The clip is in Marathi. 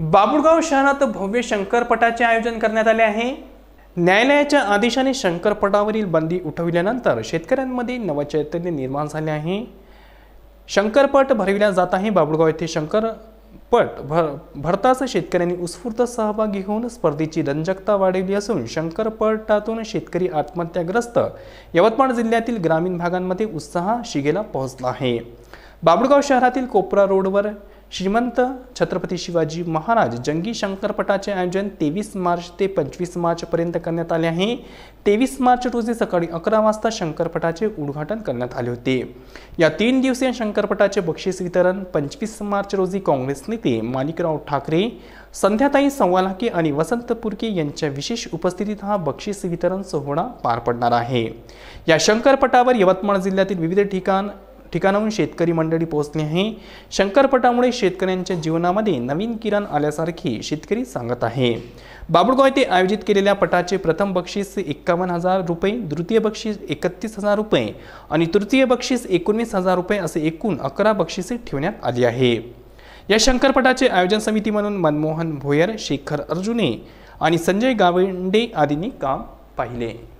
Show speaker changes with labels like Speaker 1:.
Speaker 1: बाबुळगाव शहरात भव्य शंकरपटाचे आयोजन करण्यात आले आहे न्यायालयाच्या आदेशाने शंकरपटावरील बंदी उठविल्यानंतर शेतकऱ्यांमध्ये नवचैतन्य निर्माण झाले आहे शंकरपट भरविला जात आहे बाबुळगाव येथे शंकरपट भर भरताच शेतकऱ्यांनी उत्स्फूर्त सहभागी होऊन स्पर्धेची रंजकता वाढवली असून शंकरपटातून शेतकरी आत्महत्याग्रस्त यवतमाळ जिल्ह्यातील ग्रामीण भागांमध्ये उत्साह शिगेला पोहोचला आहे बाबुळगाव शहरातील कोपरा रोडवर श्रीमंत छत्रपती शिवाजी महाराज जंगी शंकरपटाचे आयोजन तेवीस मार्च ते पंचवीस मार्चपर्यंत करण्यात आले आहे तेवीस मार्च रोजी सकाळी अकरा वाजता शंकरपटाचे उद्घाटन करण्यात आले होते या तीन दिवसीय शंकरपटाचे बक्षीस वितरण पंचवीस मार्च रोजी काँग्रेस नेते मालिकराव ठाकरे संध्याताई संवालाके आणि वसंत पुरके यांच्या विशेष उपस्थितीत हा बक्षीस वितरण सोहळा पार पडणार आहे या शंकरपटावर यवतमाळ जिल्ह्यातील विविध ठिकाण ठिकाणाहून शेतकरी मंडळी पोहोचली आहे शंकरपटामुळे शेतकऱ्यांच्या जीवनामध्ये नवीन किरण आल्यासारखी शेतकरी सांगत आहे बाबुळगाव येथे आयोजित केलेल्या पटाचे प्रथम बक्षीस एक्कावन्न हजार रुपये द्वितीय बक्षीस एकतीस हजार रुपये आणि तृतीय बक्षीस एकोणीस हजार रुपये असे एकूण अकरा बक्षिसे ठेवण्यात आली आहे या शंकरपटाचे आयोजन समिती म्हणून मनमोहन भोयर शेखर अर्जुने आणि संजय गावंडे आदींनी काम पाहिले